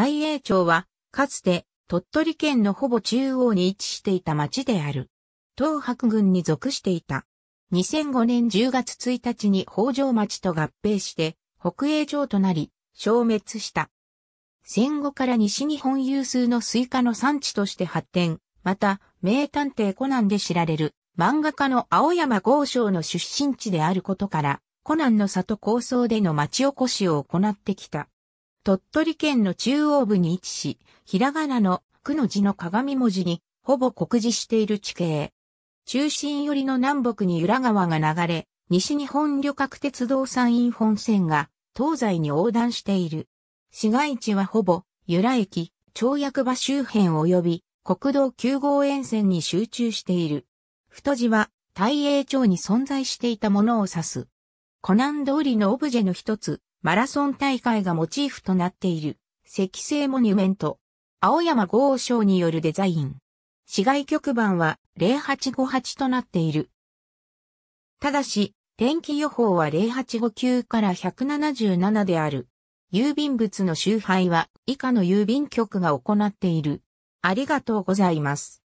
大栄町は、かつて、鳥取県のほぼ中央に位置していた町である。東白郡に属していた。2005年10月1日に北条町と合併して、北栄町となり、消滅した。戦後から西日本有数のスイカの産地として発展、また、名探偵コナンで知られる、漫画家の青山豪昌の出身地であることから、コナンの里構想での町おこしを行ってきた。鳥取県の中央部に位置し、ひらがなのくの字の鏡文字に、ほぼ酷似している地形。中心寄りの南北に浦川が流れ、西日本旅客鉄道山陰本線が東西に横断している。市街地はほぼ、由良駅、町役場周辺及び国道9号沿線に集中している。太字は、大英町に存在していたものを指す。コナン通りのオブジェの一つ、マラソン大会がモチーフとなっている、石製モニュメント。青山豪昌によるデザイン。市外局番は0858となっている。ただし、天気予報は0859から177である。郵便物の集配は以下の郵便局が行っている。ありがとうございます。